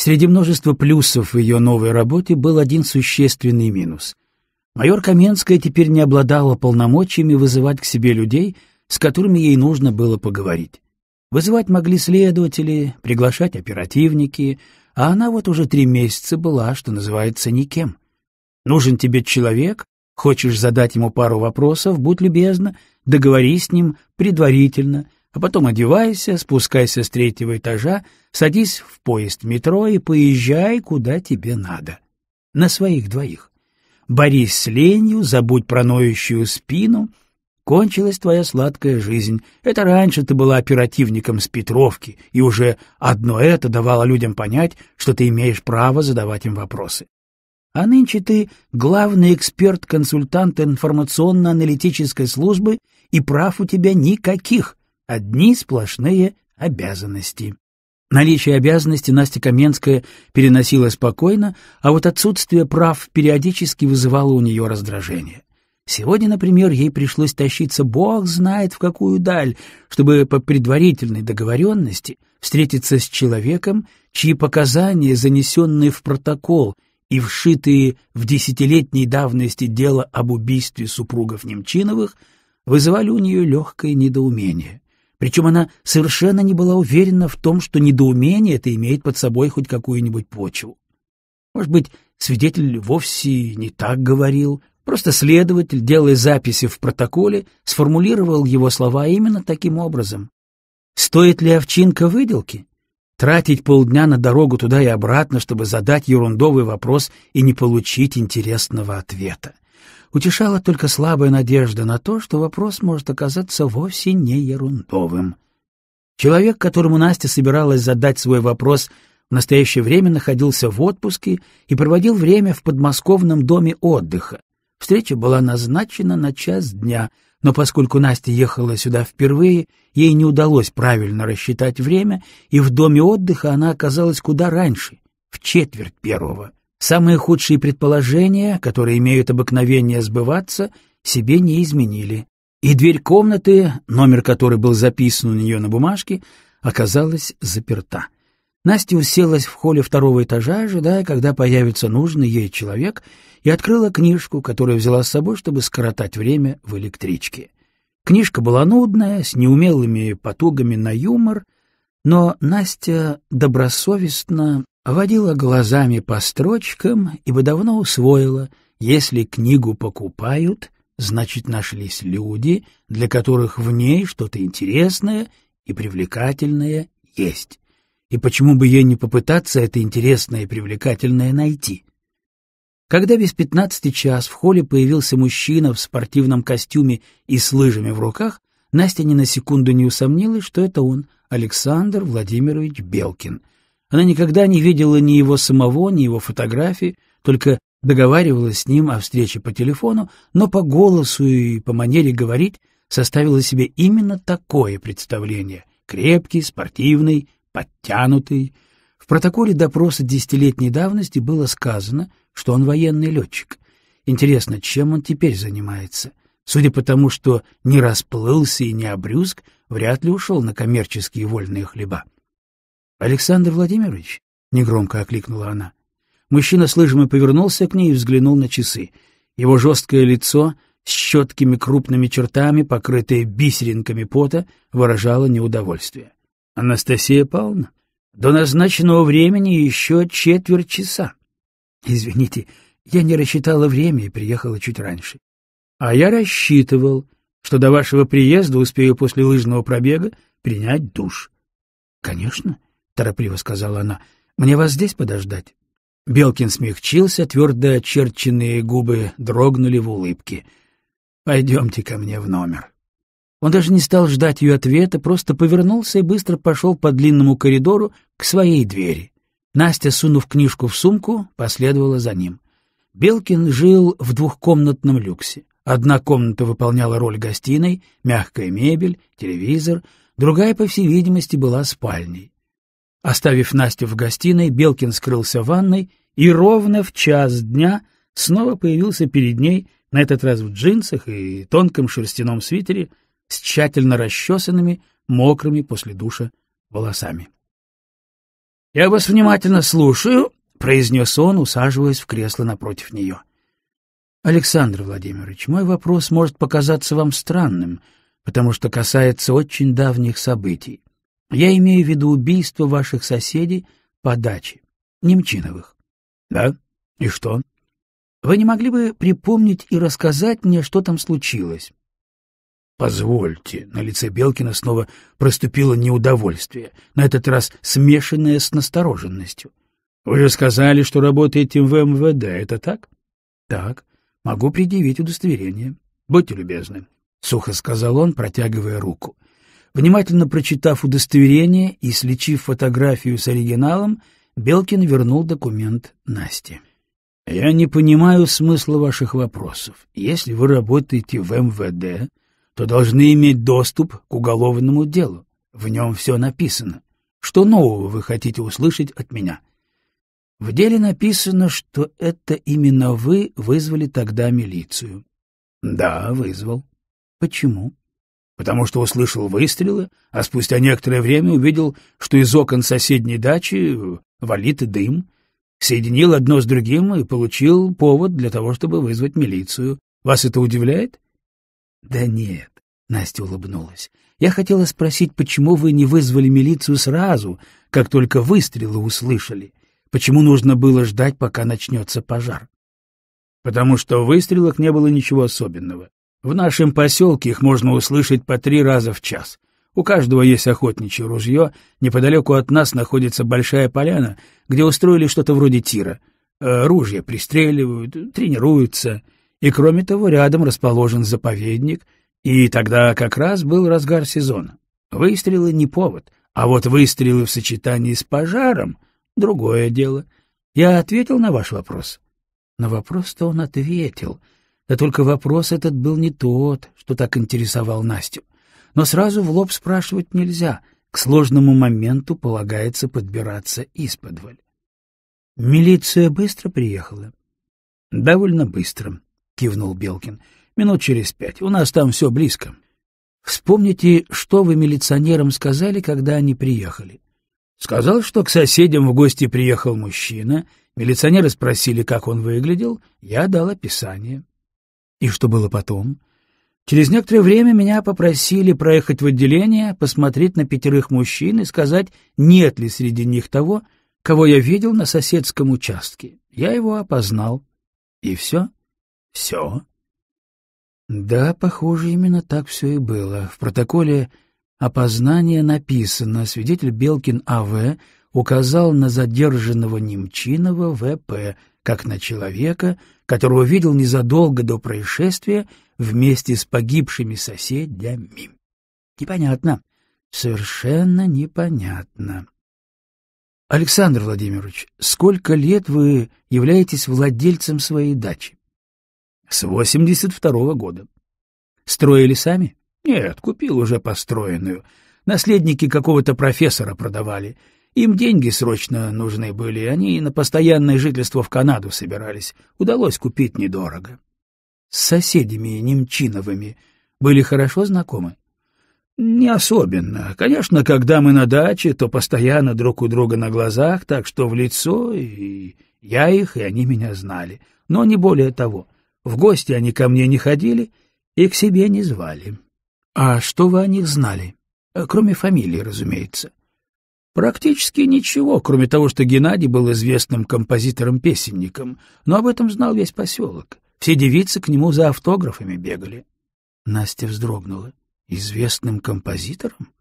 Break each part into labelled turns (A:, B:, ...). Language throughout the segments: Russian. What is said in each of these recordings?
A: Среди множества плюсов ее новой работе был один существенный минус. Майор Каменская теперь не обладала полномочиями вызывать к себе людей, с которыми ей нужно было поговорить. Вызывать могли следователи, приглашать оперативники, а она вот уже три месяца была, что называется, никем. Нужен тебе человек, хочешь задать ему пару вопросов, будь любезна, договорись с ним предварительно, а потом одевайся, спускайся с третьего этажа, садись в поезд метро и поезжай, куда тебе надо. На своих двоих. Борись с ленью, забудь про ноющую спину. Кончилась твоя сладкая жизнь. Это раньше ты была оперативником с Петровки, и уже одно это давало людям понять, что ты имеешь право задавать им вопросы. А нынче ты главный эксперт-консультант информационно-аналитической службы, и прав у тебя никаких. Одни сплошные обязанности. Наличие обязанности Настя Каменская переносила спокойно, а вот отсутствие прав периодически вызывало у нее раздражение. Сегодня, например, ей пришлось тащиться бог знает в какую даль, чтобы по предварительной договоренности встретиться с человеком, чьи показания, занесенные в протокол и вшитые в десятилетней давности дело об убийстве супругов Немчиновых, вызывали у нее легкое недоумение. Причем она совершенно не была уверена в том, что недоумение это имеет под собой хоть какую-нибудь почву. Может быть, свидетель вовсе не так говорил, просто следователь, делая записи в протоколе, сформулировал его слова именно таким образом. Стоит ли овчинка выделки? Тратить полдня на дорогу туда и обратно, чтобы задать ерундовый вопрос и не получить интересного ответа утешала только слабая надежда на то, что вопрос может оказаться вовсе не ерундовым. Человек, которому Настя собиралась задать свой вопрос, в настоящее время находился в отпуске и проводил время в подмосковном доме отдыха. Встреча была назначена на час дня, но поскольку Настя ехала сюда впервые, ей не удалось правильно рассчитать время, и в доме отдыха она оказалась куда раньше, в четверть первого. Самые худшие предположения, которые имеют обыкновение сбываться, себе не изменили. И дверь комнаты, номер которой был записан у нее на бумажке, оказалась заперта. Настя уселась в холле второго этажа, ожидая, когда появится нужный ей человек, и открыла книжку, которую взяла с собой, чтобы скоротать время в электричке. Книжка была нудная, с неумелыми потугами на юмор, но Настя добросовестно водила глазами по строчкам, ибо давно усвоила, если книгу покупают, значит, нашлись люди, для которых в ней что-то интересное и привлекательное есть. И почему бы ей не попытаться это интересное и привлекательное найти? Когда без пятнадцати час в холле появился мужчина в спортивном костюме и с лыжами в руках, Настя ни на секунду не усомнилась, что это он, Александр Владимирович Белкин — она никогда не видела ни его самого, ни его фотографии, только договаривалась с ним о встрече по телефону, но по голосу и по манере говорить составила себе именно такое представление — крепкий, спортивный, подтянутый. В протоколе допроса десятилетней давности было сказано, что он военный летчик. Интересно, чем он теперь занимается? Судя по тому, что не расплылся и не обрюзг, вряд ли ушел на коммерческие вольные хлеба. «Александр Владимирович?» — негромко окликнула она. Мужчина с лыжами повернулся к ней и взглянул на часы. Его жесткое лицо с четкими крупными чертами, покрытое бисеринками пота, выражало неудовольствие. «Анастасия Павловна, до назначенного времени еще четверть часа». «Извините, я не рассчитала время и приехала чуть раньше». «А я рассчитывал, что до вашего приезда успею после лыжного пробега принять душ». «Конечно», торопливо сказала она. Мне вас здесь подождать? Белкин смягчился, твердо очерченные губы дрогнули в улыбке. Пойдемте ко мне в номер. Он даже не стал ждать ее ответа, просто повернулся и быстро пошел по длинному коридору к своей двери. Настя, сунув книжку в сумку, последовала за ним. Белкин жил в двухкомнатном люксе. Одна комната выполняла роль гостиной, мягкая мебель, телевизор, другая, по всей видимости, была спальней. Оставив Настю в гостиной, Белкин скрылся в ванной и ровно в час дня снова появился перед ней, на этот раз в джинсах и тонком шерстяном свитере, с тщательно расчесанными, мокрыми после душа волосами. — Я вас внимательно слушаю, — произнес он, усаживаясь в кресло напротив нее. — Александр Владимирович, мой вопрос может показаться вам странным, потому что касается очень давних событий. Я имею в виду убийство ваших соседей по даче, Немчиновых. Да? И что? Вы не могли бы припомнить и рассказать мне, что там случилось? Позвольте, на лице Белкина снова проступило неудовольствие, на этот раз смешанное с настороженностью. Вы же сказали, что работаете в МВД, это так? Так. Могу предъявить удостоверение. Будьте любезны, сухо сказал он, протягивая руку. Внимательно прочитав удостоверение и слечив фотографию с оригиналом, Белкин вернул документ Насте. «Я не понимаю смысла ваших вопросов. Если вы работаете в МВД, то должны иметь доступ к уголовному делу. В нем все написано. Что нового вы хотите услышать от меня?» В деле написано, что это именно вы вызвали тогда милицию. — Да, вызвал. — Почему? потому что услышал выстрелы, а спустя некоторое время увидел, что из окон соседней дачи валит дым, соединил одно с другим и получил повод для того, чтобы вызвать милицию. Вас это удивляет? — Да нет, — Настя улыбнулась. — Я хотела спросить, почему вы не вызвали милицию сразу, как только выстрелы услышали? Почему нужно было ждать, пока начнется пожар? — Потому что в выстрелах не было ничего особенного. В нашем поселке их можно услышать по три раза в час. У каждого есть охотничье ружье, неподалеку от нас находится большая поляна, где устроили что-то вроде тира. Э, ружья пристреливают, тренируются. И кроме того, рядом расположен заповедник, и тогда как раз был разгар сезона. Выстрелы не повод, а вот выстрелы в сочетании с пожаром — другое дело. Я ответил на ваш вопрос? На вопрос-то он ответил — да только вопрос этот был не тот, что так интересовал Настю. Но сразу в лоб спрашивать нельзя. К сложному моменту полагается подбираться из исподволь. «Милиция быстро приехала?» «Довольно быстро», — кивнул Белкин. «Минут через пять. У нас там все близко». «Вспомните, что вы милиционерам сказали, когда они приехали?» «Сказал, что к соседям в гости приехал мужчина. Милиционеры спросили, как он выглядел. Я дал описание». И что было потом? Через некоторое время меня попросили проехать в отделение, посмотреть на пятерых мужчин и сказать, нет ли среди них того, кого я видел на соседском участке. Я его опознал. И все? Все? Да, похоже, именно так все и было. В протоколе опознание написано «Свидетель Белкин А.В. указал на задержанного Немчинова В.П как на человека, которого видел незадолго до происшествия вместе с погибшими соседями. Непонятно. Совершенно непонятно. Александр Владимирович, сколько лет вы являетесь владельцем своей дачи? С 82-го года. Строили сами? Нет, купил уже построенную. Наследники какого-то профессора продавали. Им деньги срочно нужны были, они на постоянное жительство в Канаду собирались. Удалось купить недорого. С соседями Немчиновыми были хорошо знакомы? Не особенно. Конечно, когда мы на даче, то постоянно друг у друга на глазах, так что в лицо, и я их, и они меня знали. Но не более того. В гости они ко мне не ходили и к себе не звали. А что вы о них знали? Кроме фамилии, разумеется. Практически ничего, кроме того, что Геннадий был известным композитором-песенником, но об этом знал весь поселок. Все девицы к нему за автографами бегали. Настя вздрогнула. Известным композитором?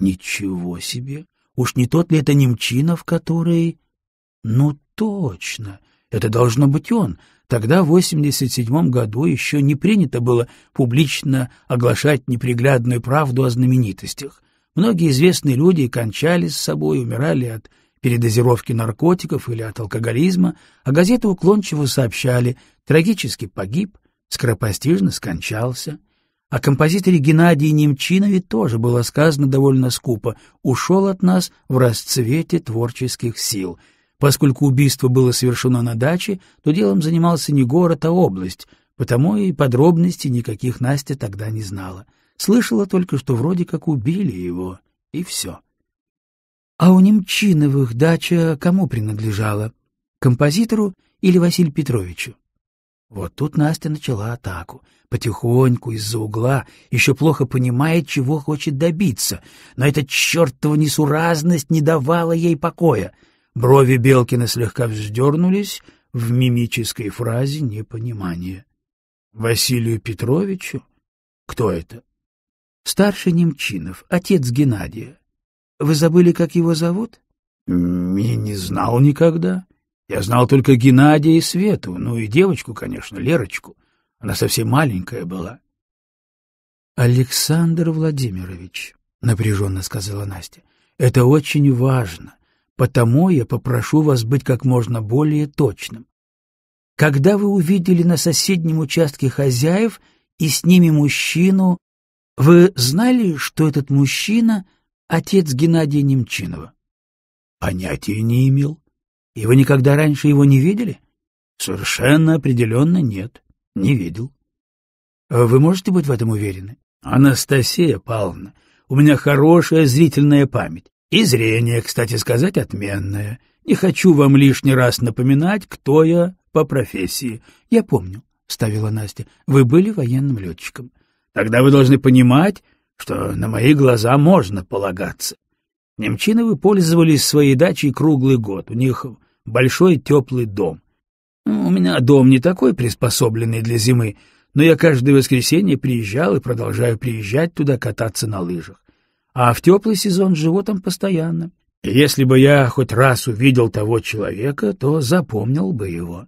A: Ничего себе! Уж не тот ли это Немчинов, который... Ну, точно! Это должно быть он. Тогда, в 87 году, еще не принято было публично оглашать неприглядную правду о знаменитостях. Многие известные люди кончали с собой, умирали от передозировки наркотиков или от алкоголизма, а газеты уклончиво сообщали «трагически погиб», «скоропостижно скончался». О композиторе Геннадии Немчинове тоже было сказано довольно скупо «ушел от нас в расцвете творческих сил». Поскольку убийство было совершено на даче, то делом занимался не город, а область, потому и подробностей никаких Настя тогда не знала. Слышала только, что вроде как убили его, и все. А у Немчиновых дача кому принадлежала? Композитору или Василию Петровичу? Вот тут Настя начала атаку, потихоньку, из-за угла, еще плохо понимает, чего хочет добиться, но эта чертова несуразность не давала ей покоя. Брови Белкина слегка вздернулись в мимической фразе непонимания. — Василию Петровичу? Кто это? Старший Немчинов, отец Геннадия. Вы забыли, как его зовут? — Не, не знал никогда. Я знал только Геннадия и Свету, ну и девочку, конечно, Лерочку. Она совсем маленькая была. — Александр Владимирович, — напряженно сказала Настя, — это очень важно, потому я попрошу вас быть как можно более точным. Когда вы увидели на соседнем участке хозяев и с ними мужчину вы знали, что этот мужчина — отец Геннадия Немчинова? Понятия не имел. И вы никогда раньше его не видели? Совершенно определенно нет, не видел. Вы можете быть в этом уверены? Анастасия Павловна, у меня хорошая зрительная память. И зрение, кстати сказать, отменное. Не хочу вам лишний раз напоминать, кто я по профессии. Я помню, — ставила Настя, — вы были военным летчиком. Тогда вы должны понимать, что на мои глаза можно полагаться. Немчиновы пользовались своей дачей круглый год, у них большой теплый дом. Ну, у меня дом не такой приспособленный для зимы, но я каждое воскресенье приезжал и продолжаю приезжать туда кататься на лыжах. А в теплый сезон живу там постоянно. И если бы я хоть раз увидел того человека, то запомнил бы его.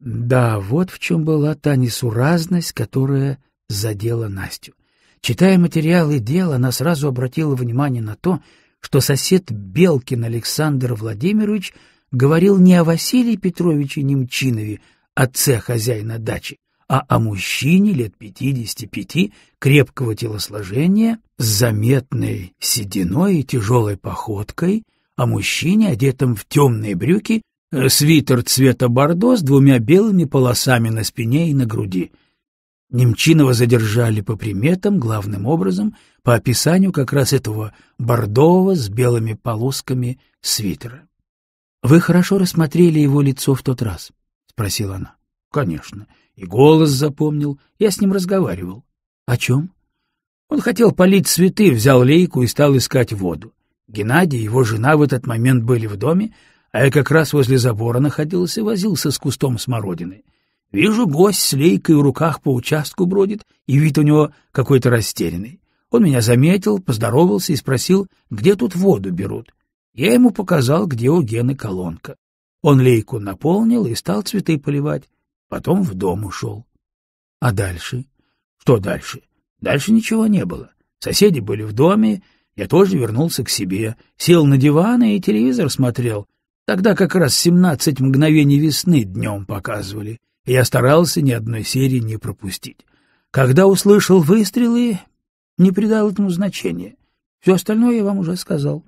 A: Да, вот в чем была та несуразность, которая задела Настю. Читая материалы дела, она сразу обратила внимание на то, что сосед Белкин Александр Владимирович говорил не о Василии Петровиче Немчинове, отце хозяина дачи, а о мужчине лет 55, крепкого телосложения, с заметной сединой и тяжелой походкой, о мужчине, одетом в темные брюки, э, свитер цвета бордо с двумя белыми полосами на спине и на груди — Немчинова задержали по приметам, главным образом, по описанию как раз этого бордового с белыми полосками свитера. — Вы хорошо рассмотрели его лицо в тот раз? — спросила она. — Конечно. И голос запомнил. Я с ним разговаривал. — О чем? Он хотел полить цветы, взял лейку и стал искать воду. Геннадий и его жена в этот момент были в доме, а я как раз возле забора находился и возился с кустом смородины. — Вижу, гость с лейкой в руках по участку бродит, и вид у него какой-то растерянный. Он меня заметил, поздоровался и спросил, где тут воду берут. Я ему показал, где у Гены колонка. Он лейку наполнил и стал цветы поливать. Потом в дом ушел. А дальше? Что дальше? Дальше ничего не было. Соседи были в доме, я тоже вернулся к себе, сел на диван и телевизор смотрел. Тогда как раз семнадцать мгновений весны» днем показывали и я старался ни одной серии не пропустить. Когда услышал выстрелы, не придал этому значения. Все остальное я вам уже сказал.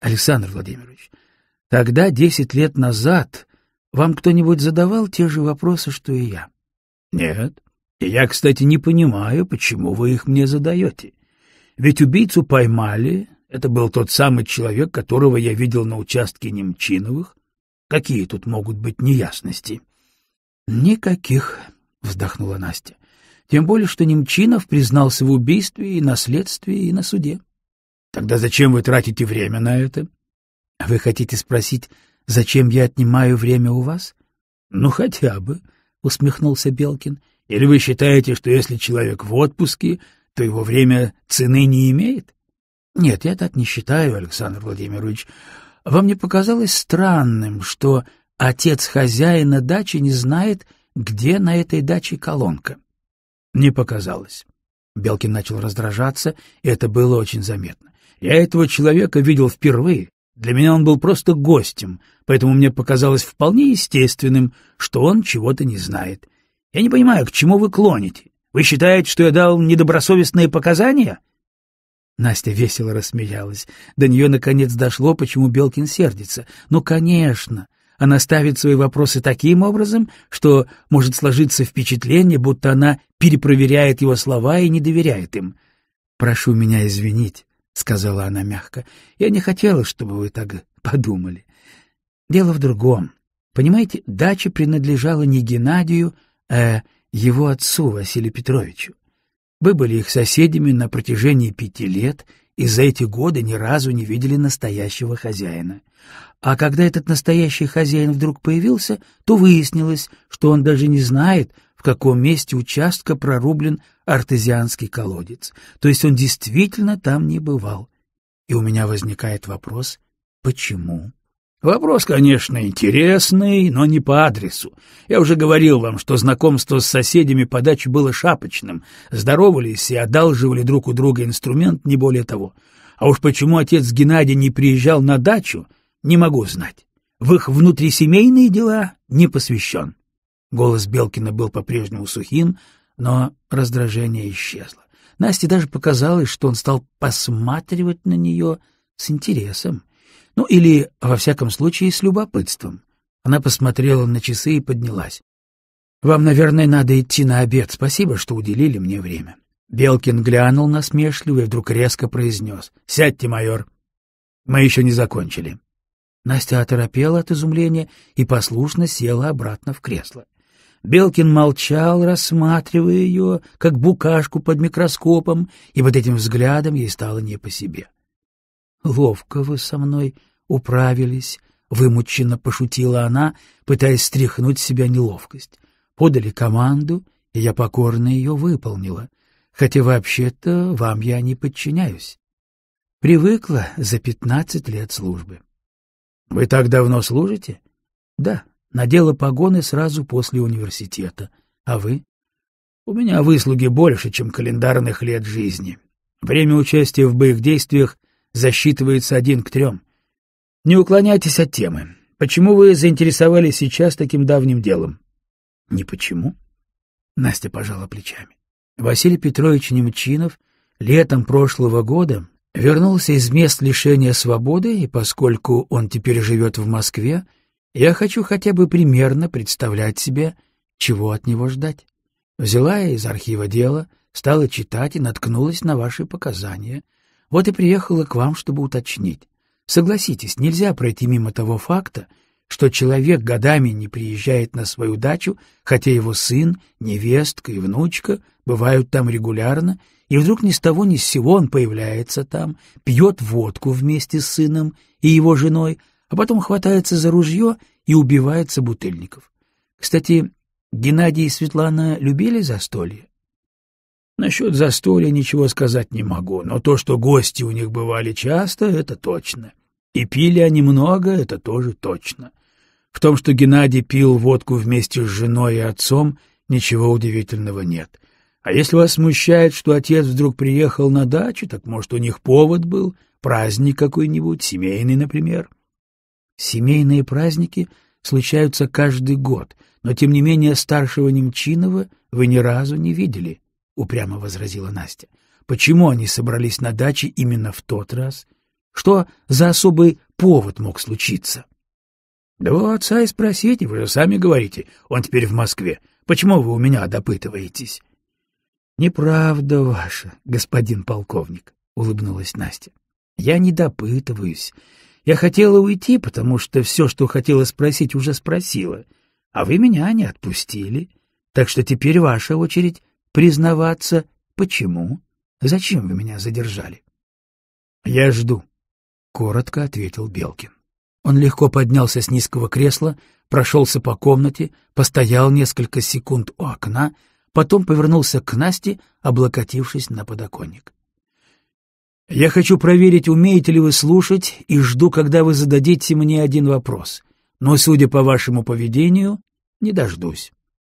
A: Александр Владимирович, тогда, десять лет назад, вам кто-нибудь задавал те же вопросы, что и я? Нет. И я, кстати, не понимаю, почему вы их мне задаете. Ведь убийцу поймали, это был тот самый человек, которого я видел на участке Немчиновых. Какие тут могут быть неясности? «Никаких», — вздохнула Настя. «Тем более, что Немчинов признался в убийстве и на следствии, и на суде». «Тогда зачем вы тратите время на это?» «Вы хотите спросить, зачем я отнимаю время у вас?» «Ну, хотя бы», — усмехнулся Белкин. «Или вы считаете, что если человек в отпуске, то его время цены не имеет?» «Нет, я так не считаю, Александр Владимирович. Вам не показалось странным, что Отец хозяина дачи не знает, где на этой даче колонка. Не показалось. Белкин начал раздражаться, и это было очень заметно. Я этого человека видел впервые. Для меня он был просто гостем, поэтому мне показалось вполне естественным, что он чего-то не знает. Я не понимаю, к чему вы клоните? Вы считаете, что я дал недобросовестные показания? Настя весело рассмеялась. До нее наконец дошло, почему Белкин сердится. Ну, конечно, она ставит свои вопросы таким образом, что может сложиться впечатление, будто она перепроверяет его слова и не доверяет им. «Прошу меня извинить», — сказала она мягко. «Я не хотела, чтобы вы так подумали. Дело в другом. Понимаете, дача принадлежала не Геннадию, а его отцу Василию Петровичу. Вы были их соседями на протяжении пяти лет — и за эти годы ни разу не видели настоящего хозяина. А когда этот настоящий хозяин вдруг появился, то выяснилось, что он даже не знает, в каком месте участка прорублен артезианский колодец, то есть он действительно там не бывал. И у меня возникает вопрос, почему? Вопрос, конечно, интересный, но не по адресу. Я уже говорил вам, что знакомство с соседями по даче было шапочным, здоровались и одалживали друг у друга инструмент, не более того. А уж почему отец Геннадий не приезжал на дачу, не могу знать. В их внутрисемейные дела не посвящен. Голос Белкина был по-прежнему сухим, но раздражение исчезло. Насте даже показалось, что он стал посматривать на нее с интересом. Ну или, во всяком случае, с любопытством. Она посмотрела на часы и поднялась. «Вам, наверное, надо идти на обед. Спасибо, что уделили мне время». Белкин глянул насмешливо и вдруг резко произнес. «Сядьте, майор. Мы еще не закончили». Настя оторопела от изумления и послушно села обратно в кресло. Белкин молчал, рассматривая ее, как букашку под микроскопом, и вот этим взглядом ей стало не по себе ловко вы со мной управились, — вымученно пошутила она, пытаясь стряхнуть с себя неловкость. Подали команду, и я покорно ее выполнила, хотя вообще-то вам я не подчиняюсь. Привыкла за пятнадцать лет службы. — Вы так давно служите? — Да, надела погоны сразу после университета. А вы? — У меня выслуги больше, чем календарных лет жизни. Время участия в боевых действиях засчитывается один к трем. Не уклоняйтесь от темы. Почему вы заинтересовались сейчас таким давним делом? — Не почему. Настя пожала плечами. Василий Петрович Немчинов летом прошлого года вернулся из мест лишения свободы, и поскольку он теперь живет в Москве, я хочу хотя бы примерно представлять себе, чего от него ждать. Взяла я из архива дело, стала читать и наткнулась на ваши показания — вот и приехала к вам, чтобы уточнить. Согласитесь, нельзя пройти мимо того факта, что человек годами не приезжает на свою дачу, хотя его сын, невестка и внучка бывают там регулярно, и вдруг ни с того ни с сего он появляется там, пьет водку вместе с сыном и его женой, а потом хватается за ружье и убивается собутыльников. Кстати, Геннадий и Светлана любили застолье? Насчет застолья ничего сказать не могу, но то, что гости у них бывали часто, это точно. И пили они много, это тоже точно. В том, что Геннадий пил водку вместе с женой и отцом, ничего удивительного нет. А если вас смущает, что отец вдруг приехал на дачу, так, может, у них повод был, праздник какой-нибудь, семейный, например? Семейные праздники случаются каждый год, но, тем не менее, старшего Немчинова вы ни разу не видели упрямо возразила Настя. Почему они собрались на даче именно в тот раз? Что за особый повод мог случиться? — Да у отца и спросите, вы же сами говорите, он теперь в Москве. Почему вы у меня допытываетесь? — Неправда ваша, господин полковник, — улыбнулась Настя. — Я не допытываюсь. Я хотела уйти, потому что все, что хотела спросить, уже спросила. А вы меня не отпустили. Так что теперь ваша очередь признаваться, почему, зачем вы меня задержали. — Я жду, — коротко ответил Белкин. Он легко поднялся с низкого кресла, прошелся по комнате, постоял несколько секунд у окна, потом повернулся к Насте, облокотившись на подоконник. — Я хочу проверить, умеете ли вы слушать, и жду, когда вы зададите мне один вопрос. Но, судя по вашему поведению, не дождусь.